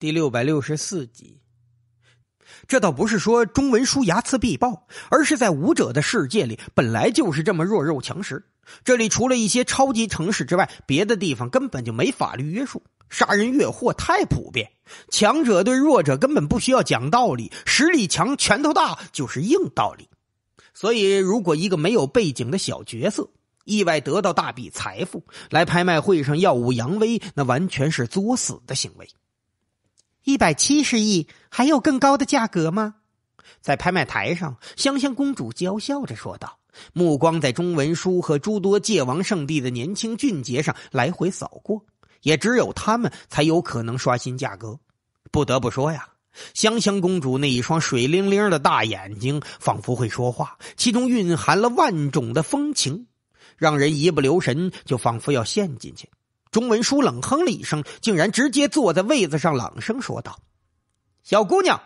第六百六十四集，这倒不是说中文书睚眦必报，而是在武者的世界里，本来就是这么弱肉强食。这里除了一些超级城市之外，别的地方根本就没法律约束，杀人越货太普遍。强者对弱者根本不需要讲道理，实力强、拳头大就是硬道理。所以，如果一个没有背景的小角色意外得到大笔财富，来拍卖会上耀武扬威，那完全是作死的行为。一百七十亿，还有更高的价格吗？在拍卖台上，香香公主娇笑着说道，目光在中文书和诸多界王圣地的年轻俊杰上来回扫过。也只有他们才有可能刷新价格。不得不说呀，香香公主那一双水灵灵的大眼睛仿佛会说话，其中蕴含了万种的风情，让人一不留神就仿佛要陷进去。钟文书冷哼了一声，竟然直接坐在位子上，朗声说道：“小姑娘，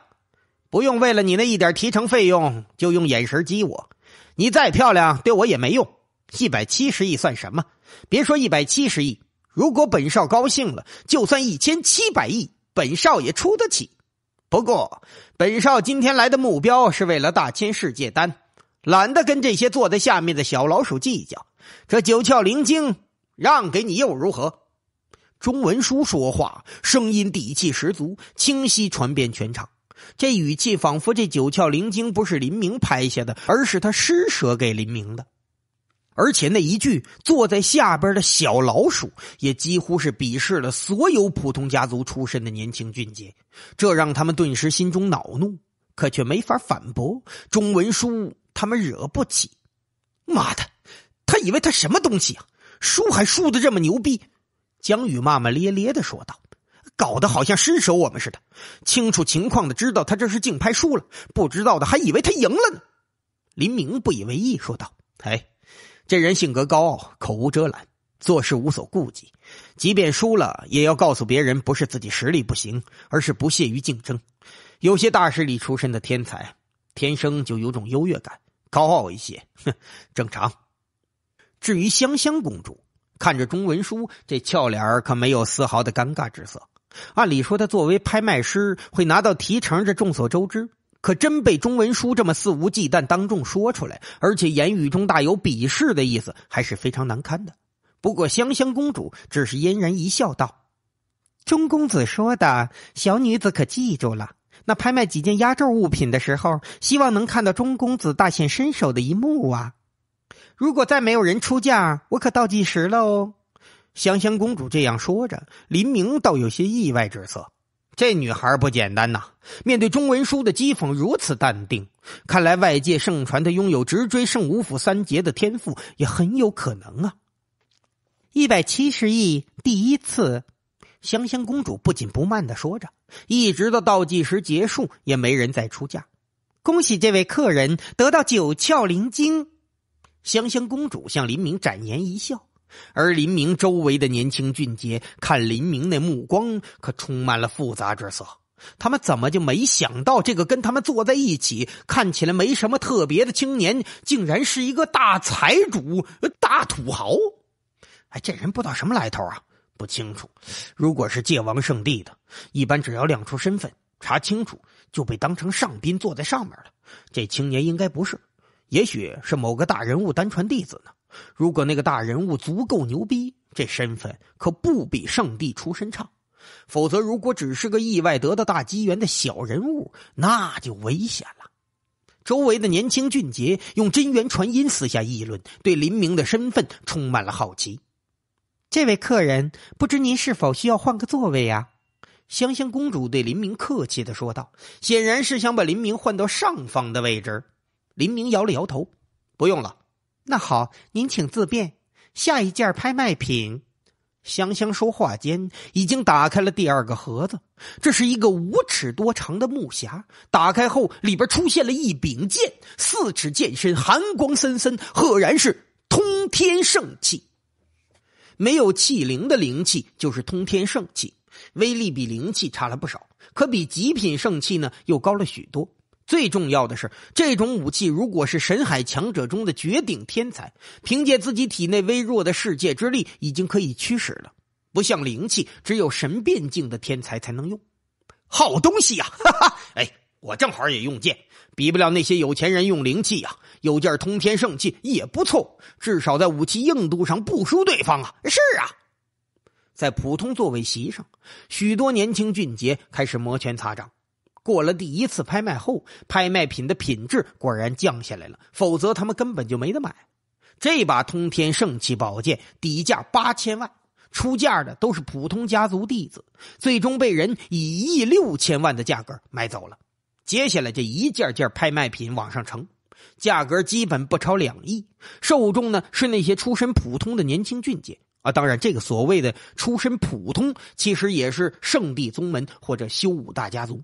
不用为了你那一点提成费用就用眼神激我。你再漂亮对我也没用。一百七十亿算什么？别说一百七十亿，如果本少高兴了，就算一千七百亿，本少也出得起。不过，本少今天来的目标是为了大千世界丹，懒得跟这些坐在下面的小老鼠计较。这九窍灵晶。”让给你又如何？钟文书说话声音底气十足，清晰传遍全场。这语气仿佛这九窍灵晶不是林明拍下的，而是他施舍给林明的。而且那一句“坐在下边的小老鼠”也几乎是鄙视了所有普通家族出身的年轻俊杰，这让他们顿时心中恼怒，可却没法反驳。钟文书他们惹不起。妈的，他以为他什么东西啊？输还输的这么牛逼，江宇骂骂咧咧的说道：“搞得好像失手我们似的。”清楚情况的知道他这是竞拍输了，不知道的还以为他赢了呢。林明不以为意说道：“哎，这人性格高傲，口无遮拦，做事无所顾忌，即便输了也要告诉别人不是自己实力不行，而是不屑于竞争。有些大势力出身的天才，天生就有种优越感，高傲一些，哼，正常。”至于香香公主看着钟文书这俏脸儿可没有丝毫的尴尬之色。按理说，她作为拍卖师会拿到提成，这众所周知。可真被钟文书这么肆无忌惮当众说出来，而且言语中大有鄙视的意思，还是非常难堪的。不过，香香公主只是嫣然一笑，道：“钟公子说的，小女子可记住了。那拍卖几件压轴物品的时候，希望能看到钟公子大显身手的一幕啊。”如果再没有人出价，我可倒计时喽！香香公主这样说着，林明倒有些意外之色。这女孩不简单呐！面对钟文书的讥讽，如此淡定，看来外界盛传的拥有直追圣武府三杰的天赋也很有可能啊！一百七十亿，第一次，香香公主不紧不慢的说着，一直到倒计时结束，也没人再出价。恭喜这位客人得到九窍灵晶！香香公主向林明展颜一笑，而林明周围的年轻俊杰看林明那目光可充满了复杂之色。他们怎么就没想到，这个跟他们坐在一起，看起来没什么特别的青年，竟然是一个大财主、大土豪？哎，这人不知道什么来头啊，不清楚。如果是界王圣地的，一般只要亮出身份，查清楚就被当成上宾坐在上面了。这青年应该不是。也许是某个大人物单传弟子呢。如果那个大人物足够牛逼，这身份可不比上帝出身差。否则，如果只是个意外得到大机缘的小人物，那就危险了。周围的年轻俊杰用真元传音私下议论，对林明的身份充满了好奇。这位客人，不知您是否需要换个座位呀？香香公主对林明客气的说道，显然是想把林明换到上方的位置。林明摇了摇头，“不用了。”那好，您请自便。下一件拍卖品，香香说话间已经打开了第二个盒子。这是一个五尺多长的木匣，打开后里边出现了一柄剑，四尺剑身，寒光森森，赫然是通天圣器。没有器灵的灵器就是通天圣器，威力比灵气差了不少，可比极品圣器呢又高了许多。最重要的是，这种武器如果是神海强者中的绝顶天才，凭借自己体内微弱的世界之力，已经可以驱使了。不像灵气，只有神变境的天才才能用。好东西呀！哈哈，哎，我正好也用剑，比不了那些有钱人用灵气呀。有件通天圣器也不错，至少在武器硬度上不输对方啊。是啊，在普通座位席上，许多年轻俊杰开始摩拳擦掌。过了第一次拍卖后，拍卖品的品质果然降下来了，否则他们根本就没得买。这把通天圣器宝剑底价八千万，出价的都是普通家族弟子，最终被人以一亿六千万的价格买走了。接下来这一件件拍卖品往上呈，价格基本不超两亿，受众呢是那些出身普通的年轻俊杰啊，当然这个所谓的出身普通，其实也是圣地宗门或者修武大家族。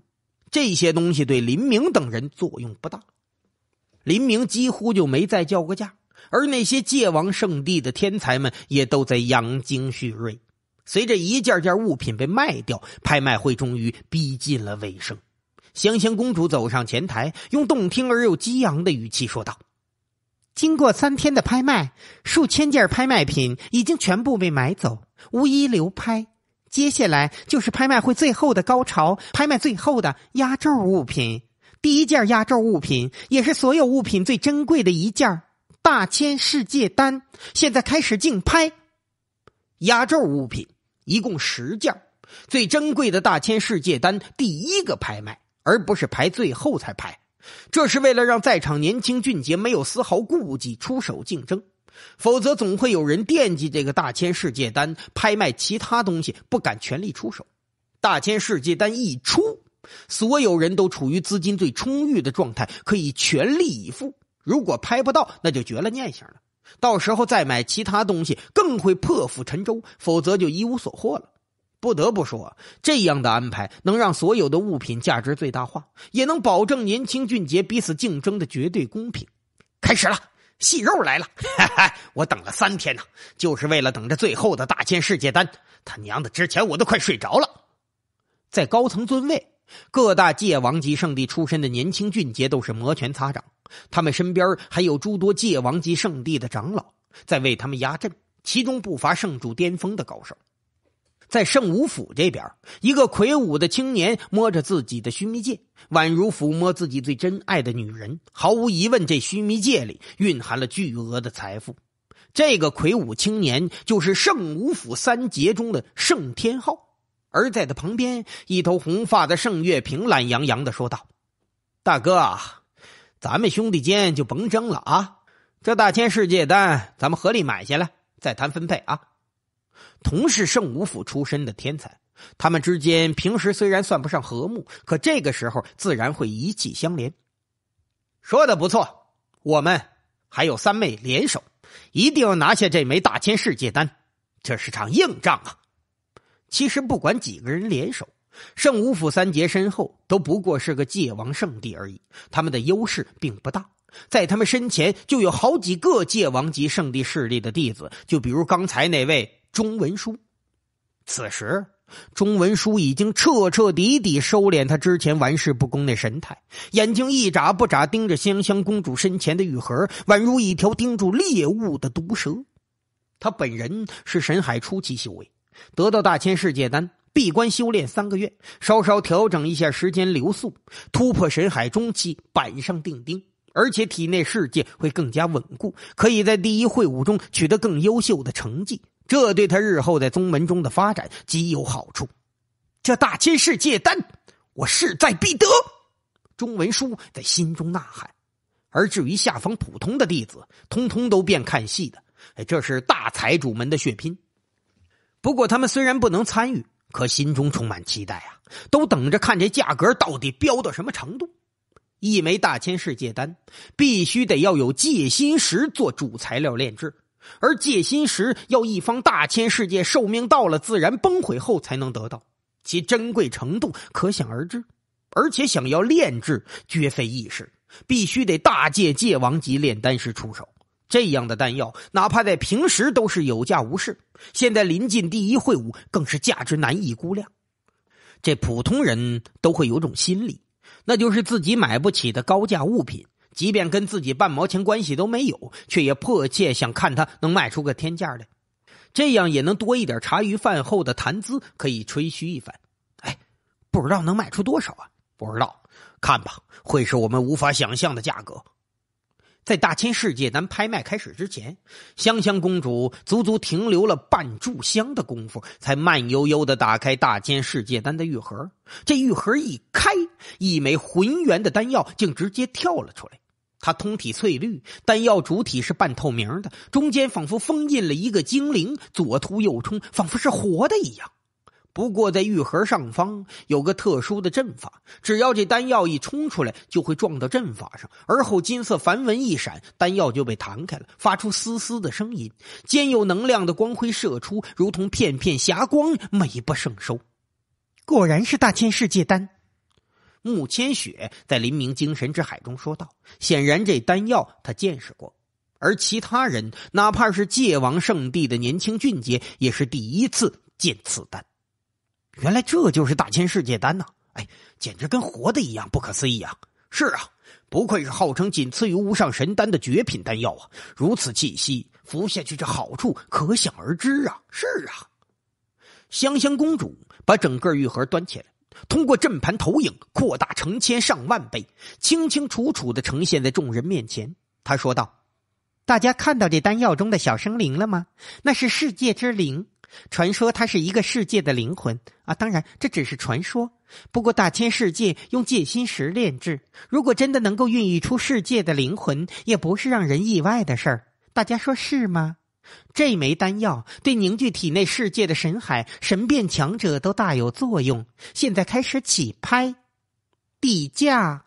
这些东西对林明等人作用不大，林明几乎就没再叫过价，而那些界王圣地的天才们也都在养精蓄锐。随着一件件物品被卖掉，拍卖会终于逼近了尾声。香香公主走上前台，用动听而又激昂的语气说道：“经过三天的拍卖，数千件拍卖品已经全部被买走，无一流拍。”接下来就是拍卖会最后的高潮，拍卖最后的压轴物品。第一件压轴物品，也是所有物品最珍贵的一件——大千世界单。现在开始竞拍。压轴物品一共十件，最珍贵的大千世界单第一个拍卖，而不是排最后才拍。这是为了让在场年轻俊杰没有丝毫顾忌，出手竞争。否则，总会有人惦记这个大千世界丹，拍卖其他东西不敢全力出手。大千世界丹一出，所有人都处于资金最充裕的状态，可以全力以赴。如果拍不到，那就绝了念想了。到时候再买其他东西，更会破釜沉舟。否则就一无所获了。不得不说，这样的安排能让所有的物品价值最大化，也能保证年轻俊杰彼此竞争的绝对公平。开始了。细肉来了，哈 哈！我等了三天呢，就是为了等着最后的大千世界丹。他娘的，之前我都快睡着了。在高层尊位，各大界王级圣地出身的年轻俊杰都是摩拳擦掌，他们身边还有诸多界王级圣地的长老在为他们压阵，其中不乏圣主巅峰的高手。在圣武府这边，一个魁梧的青年摸着自己的须弥戒，宛如抚摸自己最珍爱的女人。毫无疑问，这须弥戒里蕴含了巨额的财富。这个魁梧青年就是圣武府三杰中的圣天昊，而在他旁边，一头红发的圣月平懒洋洋的说道：“大哥，咱们兄弟间就甭争了啊，这大千世界丹咱们合力买下来，再谈分配啊。”同是圣武府出身的天才，他们之间平时虽然算不上和睦，可这个时候自然会一气相连。说的不错，我们还有三妹联手，一定要拿下这枚大千世界丹。这是场硬仗啊！其实不管几个人联手，圣武府三杰身后都不过是个界王圣地而已，他们的优势并不大。在他们身前就有好几个界王级圣地势力的弟子，就比如刚才那位。钟文书。此时钟文书已经彻彻底底收敛他之前玩世不恭那神态，眼睛一眨不眨盯着香香公主身前的玉盒，宛如一条盯住猎物的毒蛇。他本人是神海初期修为，得到大千世界丹，闭关修炼三个月，稍稍调整一下时间流速，突破神海中期，板上钉钉。而且体内世界会更加稳固，可以在第一会武中取得更优秀的成绩。这对他日后在宗门中的发展极有好处。这大千世界丹，我势在必得！钟文书在心中呐喊。而至于下方普通的弟子，通通都变看戏的。哎，这是大财主们的血拼。不过他们虽然不能参与，可心中充满期待啊，都等着看这价格到底飙到什么程度。一枚大千世界丹，必须得要有戒心石做主材料炼制。而戒心石要一方大千世界寿命到了，自然崩毁后才能得到，其珍贵程度可想而知。而且想要炼制绝非易事，必须得大界界王级炼丹师出手。这样的丹药，哪怕在平时都是有价无市，现在临近第一会武，更是价值难以估量。这普通人都会有种心理，那就是自己买不起的高价物品。即便跟自己半毛钱关系都没有，却也迫切想看他能卖出个天价来，这样也能多一点茶余饭后的谈资，可以吹嘘一番。哎，不知道能卖出多少啊？不知道，看吧，会是我们无法想象的价格。在大千世界丹拍卖开始之前，香香公主足足停留了半炷香的功夫，才慢悠悠的打开大千世界丹的玉盒。这玉盒一开，一枚浑圆的丹药竟直接跳了出来。它通体翠绿，丹药主体是半透明的，中间仿佛封印了一个精灵，左突右冲，仿佛是活的一样。不过在玉盒上方有个特殊的阵法，只要这丹药一冲出来，就会撞到阵法上，而后金色梵文一闪，丹药就被弹开了，发出嘶嘶的声音，兼有能量的光辉射出，如同片片霞光，美不胜收。果然是大千世界丹。慕千雪在林明精神之海中说道：“显然这丹药他见识过，而其他人哪怕是界王圣地的年轻俊杰，也是第一次见此丹。原来这就是大千世界丹呐！哎，简直跟活的一样，不可思议啊！是啊，不愧是号称仅次于无上神丹的绝品丹药啊！如此气息，服下去这好处可想而知啊！是啊，香香公主把整个玉盒端起来。”通过阵盘投影扩大成千上万倍，清清楚楚的呈现在众人面前。他说道：“大家看到这丹药中的小生灵了吗？那是世界之灵，传说它是一个世界的灵魂啊！当然这只是传说。不过大千世界用戒心石炼制，如果真的能够孕育出世界的灵魂，也不是让人意外的事儿。大家说是吗？”这枚丹药对凝聚体内世界的神海神变强者都大有作用。现在开始起拍，底价。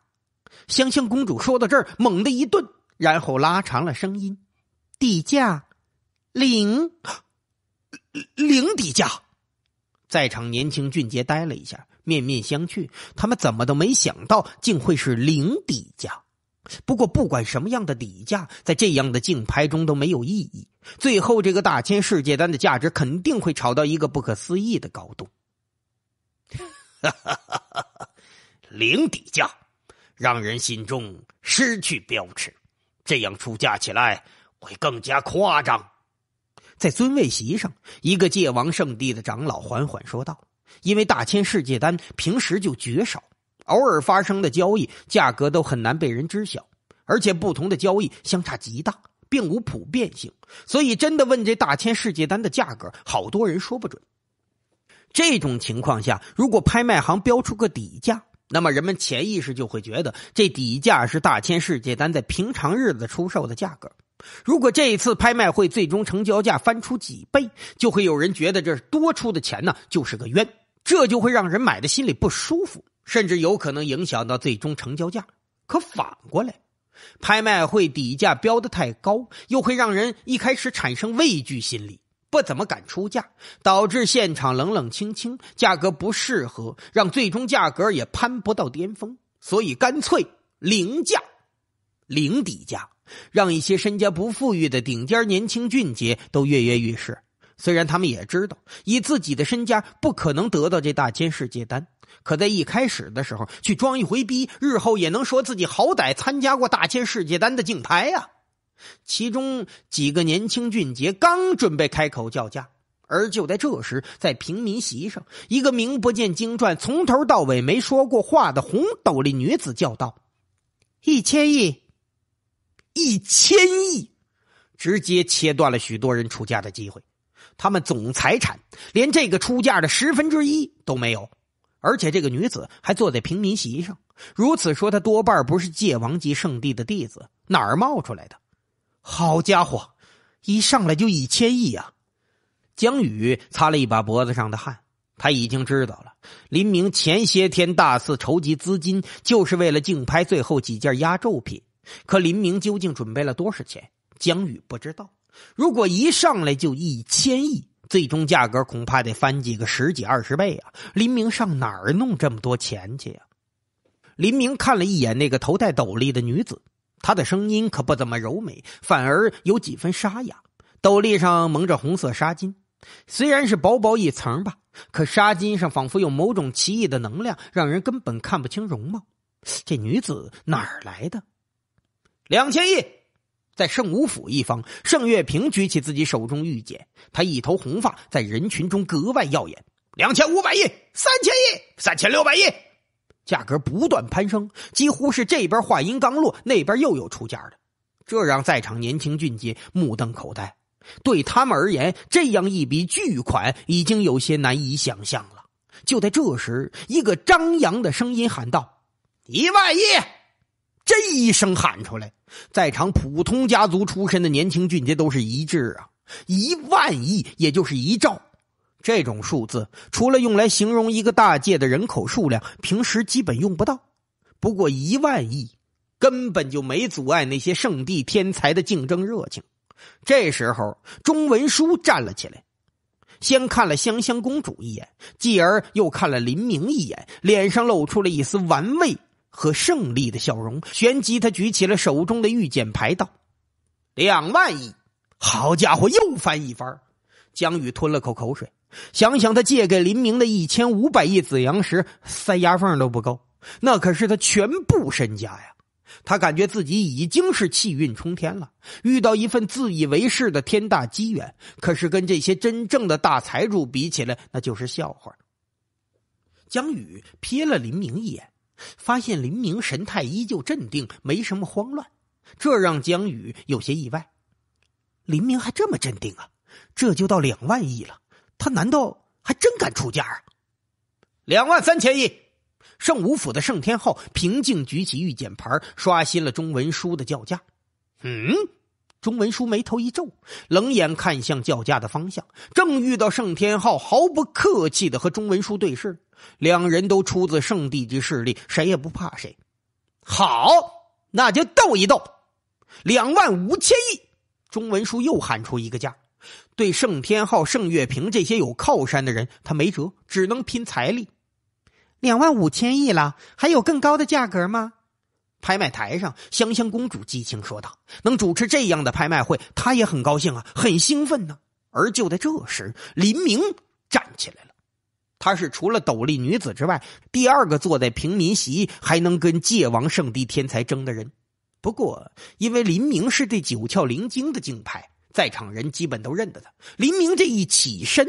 香香公主说到这儿，猛的一顿，然后拉长了声音：“底价零，零底价。”在场年轻俊杰呆了一下，面面相觑，他们怎么都没想到，竟会是零底价。不过，不管什么样的底价，在这样的竞拍中都没有意义。最后，这个大千世界丹的价值肯定会炒到一个不可思议的高度。零底价，让人心中失去标尺，这样出价起来会更加夸张。在尊位席上，一个界王圣地的长老缓缓说道：“因为大千世界丹平时就绝少。”偶尔发生的交易价格都很难被人知晓，而且不同的交易相差极大，并无普遍性。所以，真的问这大千世界单的价格，好多人说不准。这种情况下，如果拍卖行标出个底价，那么人们潜意识就会觉得这底价是大千世界单在平常日子出售的价格。如果这一次拍卖会最终成交价翻出几倍，就会有人觉得这多出的钱呢，就是个冤，这就会让人买的心里不舒服。甚至有可能影响到最终成交价。可反过来，拍卖会底价标的太高，又会让人一开始产生畏惧心理，不怎么敢出价，导致现场冷冷清清，价格不适合，让最终价格也攀不到巅峰。所以干脆零价、零底价，让一些身家不富裕的顶尖年轻俊杰都跃跃欲试。虽然他们也知道，以自己的身家不可能得到这大千世界单，可在一开始的时候，去装一回逼，日后也能说自己好歹参加过大千世界单的竞拍呀。其中几个年轻俊杰刚准备开口叫价，而就在这时，在平民席上，一个名不见经传、从头到尾没说过话的红斗笠女子叫道：“一千亿，一千亿！”直接切断了许多人出价的机会。他们总财产连这个出价的十分之一都没有。而且这个女子还坐在平民席上，如此说，她多半不是界王级圣地的弟子，哪儿冒出来的？好家伙，一上来就一千亿啊！江宇擦了一把脖子上的汗，他已经知道了。林明前些天大肆筹集资金，就是为了竞拍最后几件压轴品。可林明究竟准备了多少钱？江宇不知道。如果一上来就一千亿。最终价格恐怕得翻几个十几二十倍啊！林明上哪儿弄这么多钱去呀？林明看了一眼那个头戴斗笠的女子，她的声音可不怎么柔美，反而有几分沙哑。斗笠上蒙着红色纱巾，虽然是薄薄一层吧，可纱巾上仿佛有某种奇异的能量，让人根本看不清容貌。这女子哪儿来的？两千亿。在圣武府一方，盛月平举起自己手中玉简，他一头红发在人群中格外耀眼。两千五百亿，三千亿，三千六百亿，价格不断攀升，几乎是这边话音刚落，那边又有出价的，这让在场年轻俊杰目瞪口呆。对他们而言，这样一笔巨款已经有些难以想象了。就在这时，一个张扬的声音喊道：“一万亿！”这一声喊出来。在场普通家族出身的年轻俊杰都是一致啊，一万亿，也就是一兆，这种数字除了用来形容一个大界的人口数量，平时基本用不到。不过一万亿根本就没阻碍那些圣地天才的竞争热情。这时候，钟文书站了起来，先看了香香公主一眼，继而又看了林明一眼，脸上露出了一丝玩味。和胜利的笑容，旋即他举起了手中的玉简牌，道：“两万亿！好家伙，又翻一番！”江宇吞了口口水，想想他借给林明的一千五百亿紫阳石，塞牙缝都不够。那可是他全部身家呀！他感觉自己已经是气运冲天了，遇到一份自以为是的天大机缘，可是跟这些真正的大财主比起来，那就是笑话。江宇瞥了林明一眼。发现林明神态依旧镇定，没什么慌乱，这让江宇有些意外。林明还这么镇定啊？这就到两万亿了，他难道还真敢出价啊？两万三千亿！圣武府的盛天昊平静举起玉简牌，刷新了钟文书的叫价。嗯，钟文书眉头一皱，冷眼看向叫价的方向，正遇到盛天昊毫不客气的和钟文书对视。两人都出自圣地级势力，谁也不怕谁。好，那就斗一斗。两万五千亿，钟文书又喊出一个价。对盛天昊、盛月平这些有靠山的人，他没辙，只能拼财力。两万五千亿了，还有更高的价格吗？拍卖台上，香香公主激情说道：“能主持这样的拍卖会，她也很高兴啊，很兴奋呢。”而就在这时，林明站起来。她是除了斗笠女子之外第二个坐在平民席还能跟界王圣地天才争的人。不过，因为林明是对九窍灵经的敬佩，在场人基本都认得他。林明这一起身，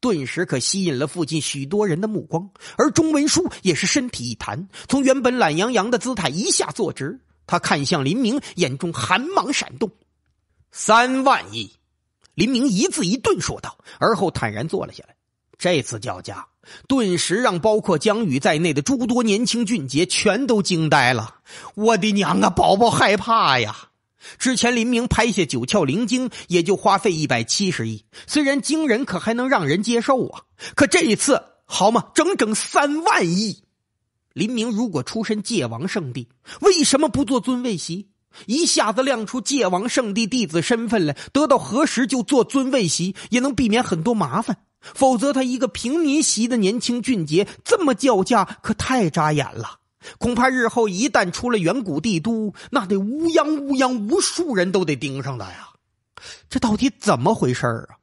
顿时可吸引了附近许多人的目光。而钟文书也是身体一弹，从原本懒洋洋的姿态一下坐直。他看向林明，眼中寒芒闪动。三万亿，林明一字一顿说道，而后坦然坐了下来。这次叫价。顿时让包括江宇在内的诸多年轻俊杰全都惊呆了！我的娘啊，宝宝害怕呀！之前林明拍下九窍灵晶，也就花费一百七十亿，虽然惊人，可还能让人接受啊。可这一次，好嘛，整整三万亿！林明如果出身界王圣地，为什么不做尊位席？一下子亮出界王圣地弟子身份来，得到何时就做尊位席，也能避免很多麻烦。否则，他一个平民席的年轻俊杰，这么叫价可太扎眼了。恐怕日后一旦出了远古帝都，那得乌泱乌泱，无数人都得盯上他呀。这到底怎么回事啊？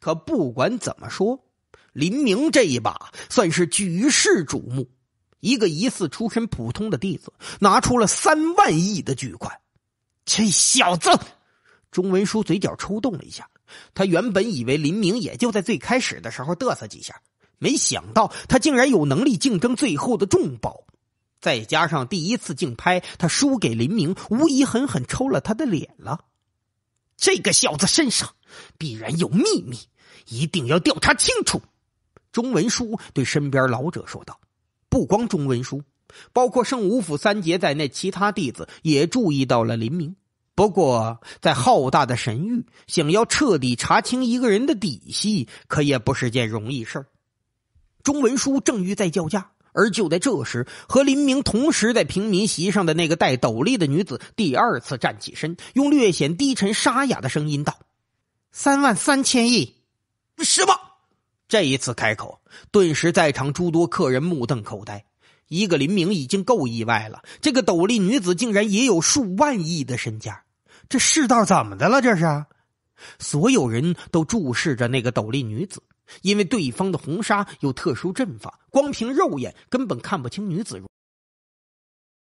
可不管怎么说，林明这一把算是举世瞩目。一个疑似出身普通的弟子，拿出了三万亿的巨款。这小子，钟文书嘴角抽动了一下。他原本以为林明也就在最开始的时候嘚瑟几下，没想到他竟然有能力竞争最后的重宝。再加上第一次竞拍他输给林明，无疑狠狠抽了他的脸了。这个小子身上必然有秘密，一定要调查清楚。钟文书对身边老者说道：“不光钟文书，包括圣武府三杰在内，其他弟子也注意到了林明。”不过，在浩大的神域，想要彻底查清一个人的底细，可也不是件容易事儿。钟文书正欲再叫价，而就在这时，和林明同时在平民席上的那个戴斗笠的女子，第二次站起身，用略显低沉沙哑的声音道：“三万三千亿。”什么？这一次开口，顿时在场诸多客人目瞪口呆。一个林明已经够意外了，这个斗笠女子竟然也有数万亿的身家。这世道怎么的了？这是，所有人都注视着那个斗笠女子，因为对方的红纱有特殊阵法，光凭肉眼根本看不清女子。